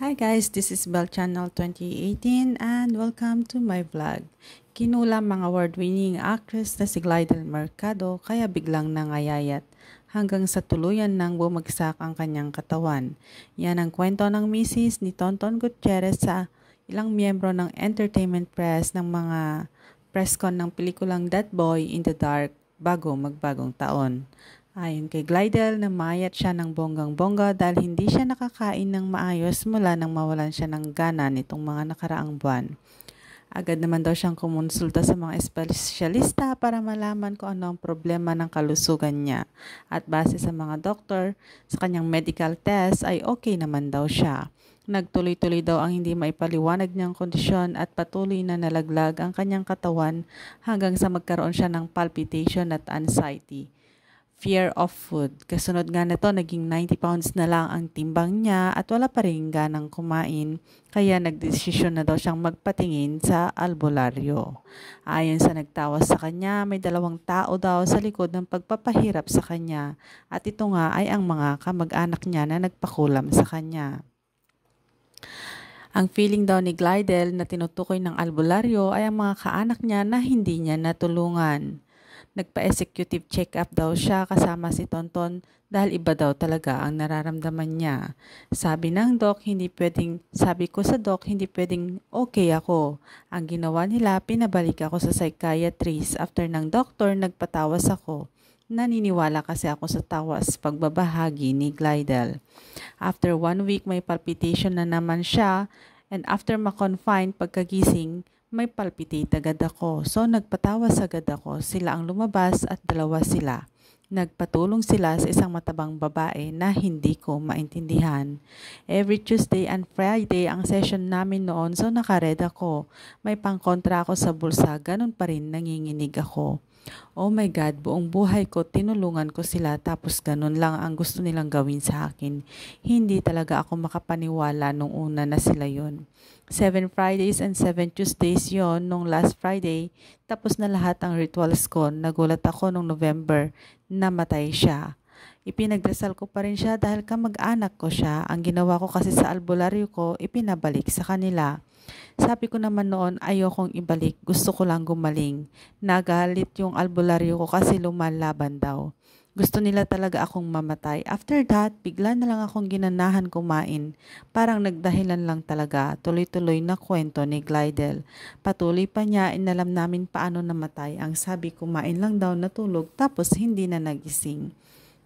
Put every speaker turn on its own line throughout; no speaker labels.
Hi guys, this is Bell Channel 2018 and welcome to my vlog. Kinula mga award-winning actress na si Glidel Mercado kaya biglang nangayayat hanggang sa tuluyan nang bumagsak ang kanyang katawan. Yan ang kwento ng misis ni Tonton Gutierrez sa ilang miyembro ng entertainment press ng mga presscon ng pelikulang Dead Boy in the Dark bago magbagong taon. Ayon kay Glidel, namayat siya ng bonggang-bongga dahil hindi siya nakakain ng maayos mula nang mawalan siya ng gana nitong mga nakaraang buwan. Agad naman daw siyang kumonsulta sa mga espesyalista para malaman kung ano ang problema ng kalusugan niya. At base sa mga doktor, sa kanyang medical test ay okay naman daw siya. Nagtuloy-tuloy daw ang hindi maipaliwanag niyang kondisyon at patuloy na nalaglag ang kanyang katawan hanggang sa magkaroon siya ng palpitation at anxiety fear of food. Kasunod nga nito, naging 90 pounds na lang ang timbang niya at wala pa rin ganang kumain kaya nagdesisyon na daw siyang magpatingin sa albularyo. Ayon sa nagtawas sa kanya, may dalawang tao daw sa likod ng pagpapahirap sa kanya at ito nga ay ang mga kamag-anak niya na nagpakulam sa kanya. Ang feeling daw ni Glidel na tinutukoy ng albularyo ay ang mga kaanak niya na hindi niya natulungan. Nagpa-executive check-up daw siya kasama si Tonton dahil iba daw talaga ang nararamdaman niya. Sabi ng doc, hindi pwedeng, sabi ko sa doc, hindi pwedeng okay ako. Ang ginawa nila, pinabalik ako sa psychiatrist. After ng doctor, nagpatawas ako. Naniniwala kasi ako sa tawas pagbabahagi ni Glidel. After one week, may palpitation na naman siya. And after ma-confine pagkagising, may palpitate agad ako. So nagpatawas agad ako. Sila ang lumabas at dalawa sila. Nagpatulong sila sa isang matabang babae na hindi ko maintindihan. Every Tuesday and Friday ang session namin noon so nakared ako. May pangkontra ako sa bulsa, ganun pa rin nanginginig ako. Oh my God, buong buhay ko, tinulungan ko sila tapos ganun lang ang gusto nilang gawin sa akin. Hindi talaga ako makapaniwala nung una na sila yon. Seven Fridays and seven Tuesdays yon nung last Friday. Tapos na lahat ang rituals ko. Nagulat ako nung November, namatay siya. Ipinagdasal ko pa rin siya dahil kamag-anak ko siya. Ang ginawa ko kasi sa albularyo ko, ipinabalik sa kanila. Sabi ko naman noon, ayokong ibalik. Gusto ko lang gumaling. Nagalit yung albularyo ko kasi lumalaban daw. Gusto nila talaga akong mamatay. After that, bigla na lang akong ginanahan kumain. Parang nagdahilan lang talaga. Tuloy-tuloy na kwento ni Glidel. Patuloy pa niya, inalam namin paano namatay. Ang sabi kumain lang daw natulog tapos hindi na nagising.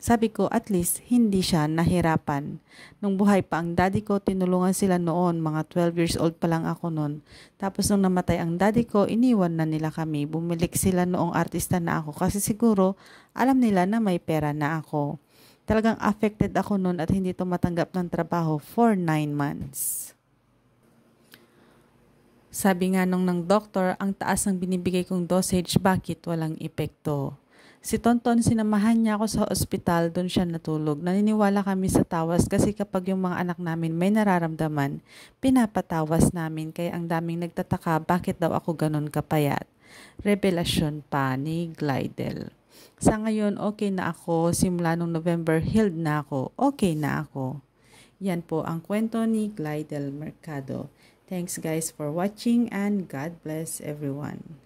Sabi ko, at least hindi siya nahirapan. Nung buhay pa ang daddy ko, tinulungan sila noon. Mga 12 years old pa lang ako noon. Tapos nung namatay ang daddy ko, iniwan na nila kami. Bumilik sila noong artista na ako kasi siguro alam nila na may pera na ako. Talagang affected ako noon at hindi tumatanggap ng trabaho for 9 months. Sabi nga nung ng doktor, ang taas ng binibigay kong dosage, bakit walang epekto? Si Tonton, sinamahan niya ako sa ospital, doon siya natulog. Naniniwala kami sa tawas kasi kapag yung mga anak namin may nararamdaman, pinapatawas namin kaya ang daming nagtataka bakit daw ako ganun kapayat. Revelasyon pa ni Glidel. Sa ngayon, okay na ako. Simula nung November, healed na ako. Okay na ako. Yan po ang kwento ni Glidel Mercado. Thanks guys for watching and God bless everyone.